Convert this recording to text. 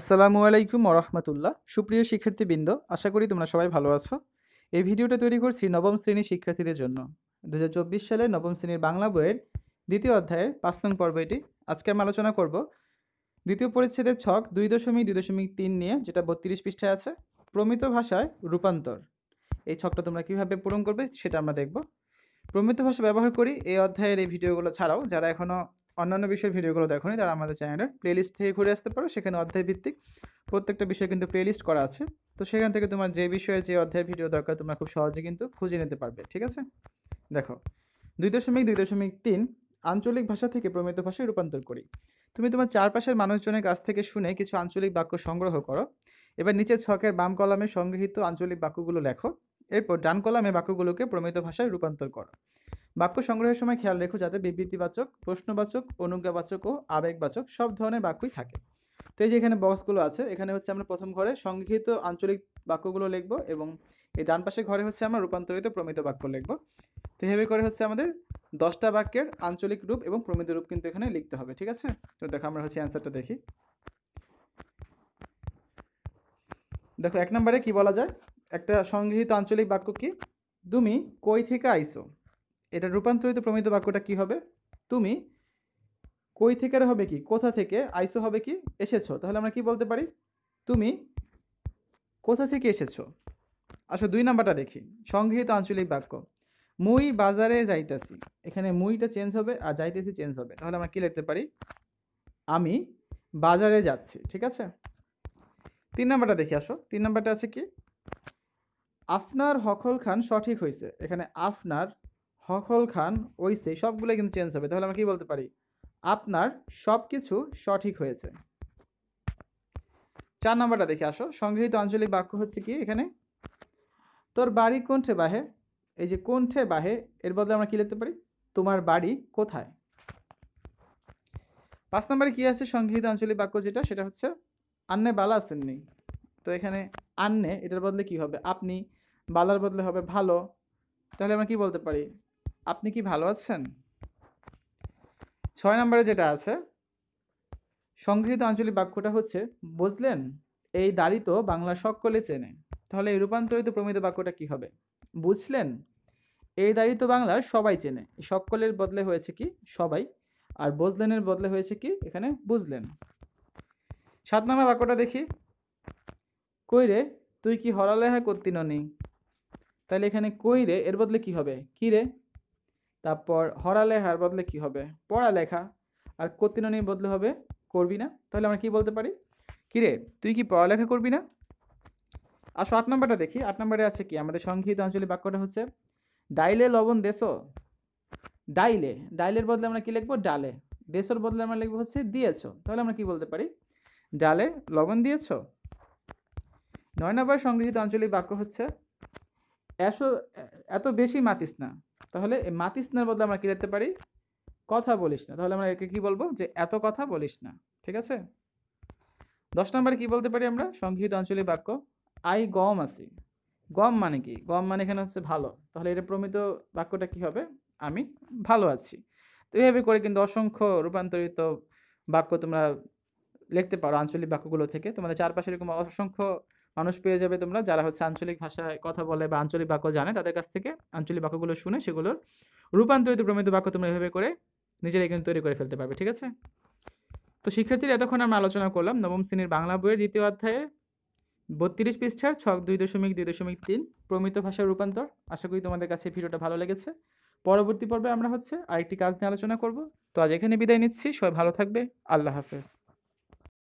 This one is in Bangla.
আসসালামু আলাইকুম রহমতুল্লাহ সুপ্রিয় শিক্ষার্থীবৃন্দ আশা করি তোমরা সবাই ভালো আছো এই ভিডিওটা তৈরি করছি নবম শ্রেণীর শিক্ষার্থীদের জন্য দু সালে নবম শ্রেণীর বাংলা বইয়ের দ্বিতীয় অধ্যায়ের পাঁচ নং পর্ব এটি আজকে আমি আলোচনা করব দ্বিতীয় পরিচ্ছেদের ছক দুই দশমিক দুই দশমিক তিন নিয়ে যেটা বত্রিশ পৃষ্ঠায় আছে প্রমিত ভাষায় রূপান্তর এই ছকটা তোমরা কীভাবে পূরণ করবে সেটা আমরা দেখব প্রমিত ভাষা ব্যবহার করি এই অধ্যায়ের এই ভিডিওগুলো ছাড়াও যারা এখনও অন্যান্য বিষয়ের ভিডিওগুলো দেখো তারা আমাদের চ্যানেলের প্লেলিস্ট থেকে ঘুরে আসতে পারো সেখানে অধ্যায়ভিত্তিক প্রত্যেকটা বিষয় কিন্তু প্লেলিস্ট করা আছে তো সেখান থেকে তোমার যে বিষয়ের যে অধ্যায়ের ভিডিও দরকার তোমরা খুব সহজে কিন্তু খুঁজে নিতে পারবে ঠিক আছে দেখো দুই দশমিক দুই দশমিক তিন আঞ্চলিক ভাষা থেকে প্রমিত ভাষায় রূপান্তর করি তুমি তোমার চারপাশের মানুষজনের কাছ থেকে শুনে কিছু আঞ্চলিক বাক্য সংগ্রহ করো এবার নিচের ছকের বাম কলামে সংগৃহীত আঞ্চলিক বাক্যগুলো লেখো এরপর ডান কলামে বাক্যগুলোকে প্রমিত ভাষায় রূপান্তর করো বাক্য সংগ্রহের সময় খেয়াল রেখো যাতে বিবৃতিবাচক প্রশ্নবাচক অনুজ্ঞাবাচক ও আবেগবাচক সব ধরনের বাক্যই থাকে তো এই যে এখানে বক্সগুলো আছে এখানে হচ্ছে আমরা প্রথম ঘরে সংগৃহীত আঞ্চলিক বাক্যগুলো লিখবো এবং এই ডান পাশে ঘরে হচ্ছে আমরা রূপান্তরিত প্রমিত বাক্য লিখবো তো এভাবে করে হচ্ছে আমাদের দশটা বাক্যের আঞ্চলিক রূপ এবং প্রমিত রূপ কিন্তু এখানে লিখতে হবে ঠিক আছে তো দেখো আমরা হচ্ছে অ্যান্সারটা দেখি দেখো এক নম্বরে কি বলা যায় একটা সংগৃহীত আঞ্চলিক বাক্য কি তুমি কই থেকে আইসো এটা রূপান্তরিত প্রমিত বাক্যটা কি হবে তুমি কই থেকে হবে কি কোথা থেকে আইসো হবে কি এসেছো তাহলে আমরা কি বলতে পারি তুমি কোথা থেকে এসেছো আসো দুই নাম্বারটা দেখি সংগৃহীত আঞ্চলিক বাক্য মুই বাজারে যাইতেছি এখানে মুইটা চেঞ্জ হবে আর যাইতেছি চেঞ্জ হবে তাহলে আমরা কি লিখতে পারি আমি বাজারে যাচ্ছি ঠিক আছে তিন নাম্বারটা দেখি আসো তিন নাম্বারটা আছে কি আফনার হকল খান সঠিক হয়েছে এখানে আফনার হকল খান ওইসে সবগুলো কিন্তু চেঞ্জ হবে তাহলে আমরা কি বলতে পারি আপনার সব কিছু সঠিক হয়েছে চার নাম্বারটা দেখে আসো সংগৃহীত আঞ্চলিক বাক্য হচ্ছে কি এখানে তোর বাড়ি কোনঠে বাহে এই যে কোনঠে বাহে এর বদলে আমরা কী লিখতে পারি তোমার বাড়ি কোথায় পাঁচ নম্বরে কী আছে সংগৃহীত আঞ্চলিক বাক্য যেটা সেটা হচ্ছে আন্নে বালা আসেননি তো এখানে আন্নে এটার বদলে কি হবে আপনি বালার বদলে হবে ভালো তাহলে আমরা কি বলতে পারি আপনি কি ভালো আছেন ছয় নম্বরে যেটা আছে সংগৃহীত আঞ্চলিক বাক্যটা হচ্ছে বুঝলেন এই দাড়ি তো বাংলা সকলে চেনে তাহলে এই রূপান্তরিত প্রমিত বাক্যটা কি হবে বুঝলেন এই দাড়ি তো বাংলার সবাই চেনে সকলের বদলে হয়েছে কি সবাই আর বুঝলেনের বদলে হয়েছে কি এখানে বুঝলেন সাত নম্বর বাক্যটা দেখি কইরে তুই কি হরালেহা করতি তাহলে এখানে কইরে এর বদলে কি হবে কি রে তারপর হরালেখার বদলে কি হবে পড়ালেখা আর কতিননির বদলে হবে করবি না তাহলে আমরা কি বলতে পারি কিরে তুই কি পড়ালেখা করবি না আসো আট নম্বরটা দেখি আট নম্বরে আছে কি আমাদের সংহিত আঞ্চলিক বাক্যটা হচ্ছে ডাইলে লবণ দেশো ডাইলে ডাইলের বদলে আমরা কি লিখবো ডালে দেশোর বদলে আমরা লিখবো হচ্ছে দিয়েছো তাহলে আমরা কি বলতে পারি ডালে লবণ দিয়েছো নয় নম্বর সংগৃহীত আঞ্চলিক বাক্য হচ্ছে এসো এত বেশি মাতিস না তাহলে না বদলে আমরা কী রাখতে পারি কথা বলিস না তাহলে আমরা একে কি বলবো যে এত কথা বলিস না ঠিক আছে দশ নম্বরে কি বলতে পারি আমরা সংগৃহীত আঞ্চলিক বাক্য আই গম আসি গম মানে কি গম মানে এখানে হচ্ছে ভালো তাহলে এটা প্রমিত বাক্যটা কি হবে আমি ভালো আছি তো এইভাবে করে কিন্তু অসংখ্য রূপান্তরিত বাক্য তোমরা লিখতে পারো আঞ্চলিক বাক্যগুলো থেকে তোমাদের চারপাশে এরকম অসংখ্য মানুষ পেয়ে যাবে তোমরা যারা হচ্ছে আঞ্চলিক ভাষায় কথা বলে বা আঞ্চলিক বাক্য জানে তাদের কাছ থেকে আঞ্চলিক বাক্যগুলো শুনে সেগুলোর রূপান্তরিত প্রমিত বাক্য তোমরা এভাবে করে নিজেরাই কিন্তু তৈরি করে ফেলতে পারবে ঠিক আছে তো শিক্ষার্থীরা এতক্ষণ আমরা আলোচনা করলাম নবম শ্রেণীর বাংলা বইয়ের দ্বিতীয় অধ্যায়ের বত্রিশ পৃষ্ঠার ছক দুই দশমিক দুই দশমিক তিন প্রমিত ভাষার রূপান্তর আশা করি তোমাদের কাছে ভিডিওটা ভালো লেগেছে পরবর্তী পর্বে আমরা হচ্ছে আরেকটি কাজ নিয়ে আলোচনা করব তো আজ এখানে বিদায় নিচ্ছি সবাই ভালো থাকবে আল্লাহ হাফেজ